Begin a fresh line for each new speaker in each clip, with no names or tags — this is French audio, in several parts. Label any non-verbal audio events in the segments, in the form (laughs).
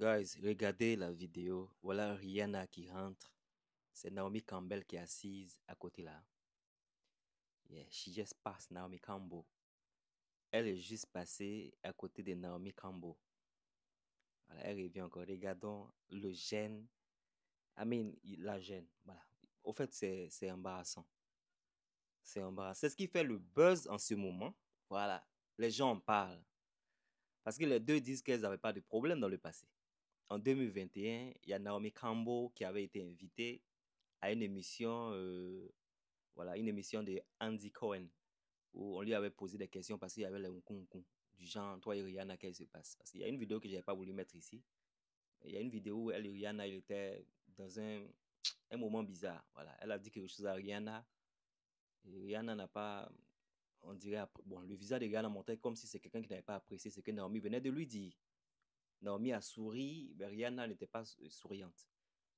Guys, regardez la vidéo. Voilà Rihanna qui rentre. C'est Naomi Campbell qui est assise à côté là. she just passed Naomi Campbell. Elle est juste passée à côté de Naomi Campbell. elle revient encore. Regardons le gène. I mean, la gêne. Voilà. Au fait, c'est embarrassant. C'est embarrassant. C'est ce qui fait le buzz en ce moment. Voilà. Les gens en parlent. Parce que les deux disent qu'elles n'avaient pas de problème dans le passé en 2021, il y a Naomi Campbell qui avait été invitée à une émission, euh, voilà, une émission de Andy Cohen, où on lui avait posé des questions parce qu'il y avait les Nkunku, du genre, toi et Rihanna, qu'est-ce qui se passe Il y a une vidéo que je n'avais pas voulu mettre ici. Il y a une vidéo où elle et Rihanna, étaient dans un, un moment bizarre. Voilà. Elle a dit quelque chose à Rihanna. Rihanna n'a pas, on dirait, bon, le visage de Rihanna montait comme si c'est quelqu'un qui n'avait pas apprécié ce que Naomi venait de lui dire. Naomi a souri, mais Rihanna n'était pas souriante.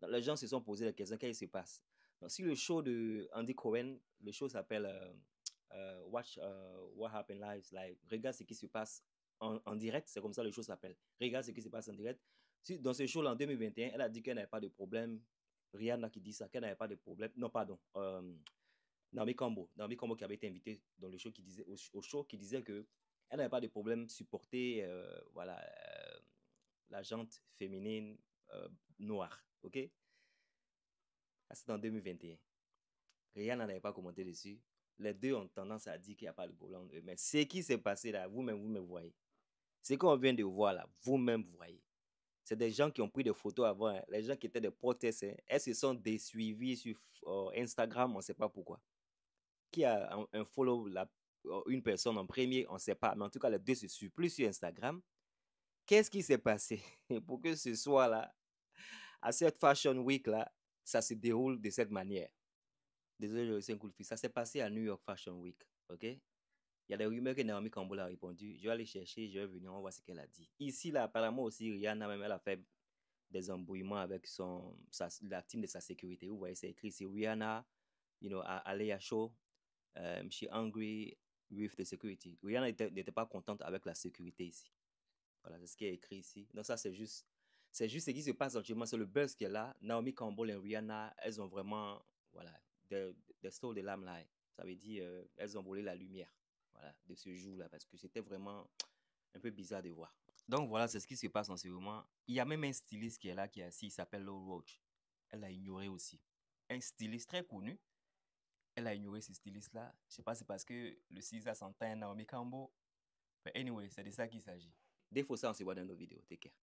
les gens se sont posés la question qu'est-ce qui se passe Donc, si le show de Andy Cohen, le show s'appelle euh, euh, Watch euh, What Happened Live, regarde ce qui se passe en, direct, c'est comme ça le show s'appelle. Regarde ce qui se passe en direct. dans ce show en 2021, elle a dit qu'elle n'avait pas de problème. Rihanna qui dit ça, qu'elle n'avait pas de problème. Non, pardon. Euh, Naomi Combo, Naomi Combo qui avait été invitée dans le show qui disait, au, show qui disait que elle n'avait pas de problème supporter voilà la jante féminine euh, noire, ok ah, C'est en 2021. n'en avait pas commenté dessus. Les deux ont tendance à dire qu'il n'y a pas de problème. Mais ce qui s'est passé là, vous-même, vous me voyez. Ce qu'on vient de voir là, vous-même, vous voyez. C'est des gens qui ont pris des photos avant. Hein. Les gens qui étaient des protestes, hein. elles se sont suivis sur euh, Instagram, on ne sait pas pourquoi. Qui a un, follow la, euh, une personne en premier, on ne sait pas. Mais en tout cas, les deux se suivent plus sur Instagram Qu'est-ce qui s'est passé (laughs) pour que ce soit là à cette Fashion Week-là, ça se déroule de cette manière? Désolé, c'est un coup de Ça s'est passé à New York Fashion Week, OK? Il y a des rumeurs que Naomi Campbell a répondu. Je vais aller chercher, je vais venir, voir ce qu'elle a dit. Ici, là, apparemment aussi, Rihanna, même, elle a fait des embrouillements avec son, la team de sa sécurité. Vous voyez, c'est écrit c'est Rihanna, you know, aller à show, she's um, she angry with the security. Rihanna n'était pas contente avec la sécurité ici. Voilà, c'est ce qui est écrit ici. Donc ça, c'est juste, c'est juste ce qui se passe actuellement. C'est le buzz qui est là. Naomi Campbell et Rihanna, elles ont vraiment, voilà, des, des stole de l'âme là. Ça veut dire, euh, elles ont volé la lumière, voilà, de ce jour-là, parce que c'était vraiment un peu bizarre de voir. Donc voilà, c'est ce qui se passe en ce moment. Il y a même un styliste qui est là, qui est assis, il s'appelle Low Roach. Elle l'a ignoré aussi. Un styliste très connu. Elle a ignoré ce styliste-là. Je sais pas, c'est parce que le 6 à 100, Naomi Campbell. Mais anyway, c'est de ça qu'il s'agit. Des fois, ça, on se voit dans nos vidéos. Take care.